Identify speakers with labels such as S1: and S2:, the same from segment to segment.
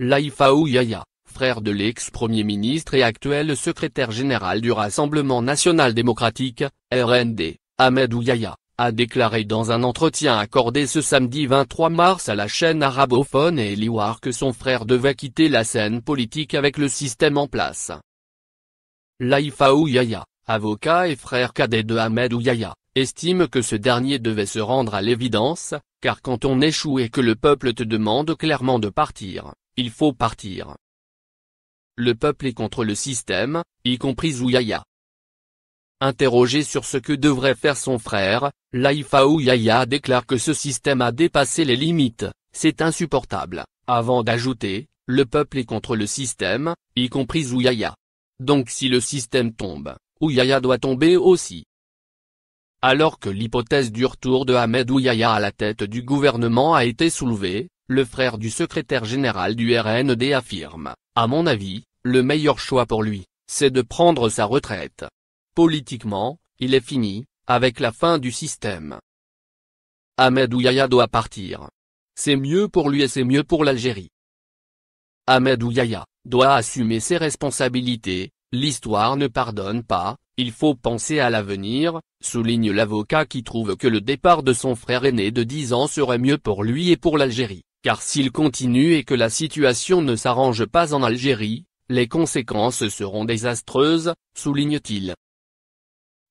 S1: Laïfaou Yaya, frère de l'ex-premier ministre et actuel secrétaire général du Rassemblement National Démocratique, RND, Ahmed Ouyaya, a déclaré dans un entretien accordé ce samedi 23 mars à la chaîne arabophone Liwar que son frère devait quitter la scène politique avec le système en place. Laïfaou Yaya, avocat et frère cadet de Ahmed Ouyaya, estime que ce dernier devait se rendre à l'évidence, car quand on échoue et que le peuple te demande clairement de partir, il faut partir. Le peuple est contre le système, y compris Zouyaya. Interrogé sur ce que devrait faire son frère, Laïfa Ouyaya déclare que ce système a dépassé les limites, c'est insupportable, avant d'ajouter, le peuple est contre le système, y compris Ouyaya. Donc si le système tombe, Ouyaya doit tomber aussi. Alors que l'hypothèse du retour de Ahmed Ouyaya à la tête du gouvernement a été soulevée, le frère du secrétaire général du RND affirme, à mon avis, le meilleur choix pour lui, c'est de prendre sa retraite. Politiquement, il est fini, avec la fin du système. Ahmed Ouyaya doit partir. C'est mieux pour lui et c'est mieux pour l'Algérie. Ahmed Ouyaya, doit assumer ses responsabilités, l'histoire ne pardonne pas, il faut penser à l'avenir, souligne l'avocat qui trouve que le départ de son frère aîné de 10 ans serait mieux pour lui et pour l'Algérie car s'il continue et que la situation ne s'arrange pas en Algérie, les conséquences seront désastreuses, souligne-t-il.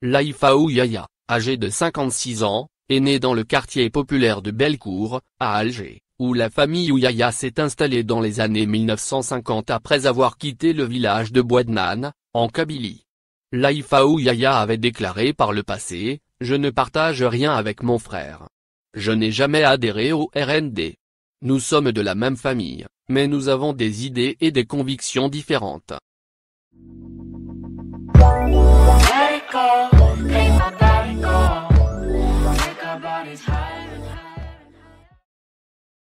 S1: Laïfaou Yaya, âgé de 56 ans, est né dans le quartier populaire de Belcourt, à Alger, où la famille Ouyaya s'est installée dans les années 1950 après avoir quitté le village de Boidnan, en Kabylie. Laïfaou Yaya avait déclaré par le passé, « Je ne partage rien avec mon frère. Je n'ai jamais adhéré au RND. Nous sommes de la même famille, mais nous avons des idées et des convictions différentes.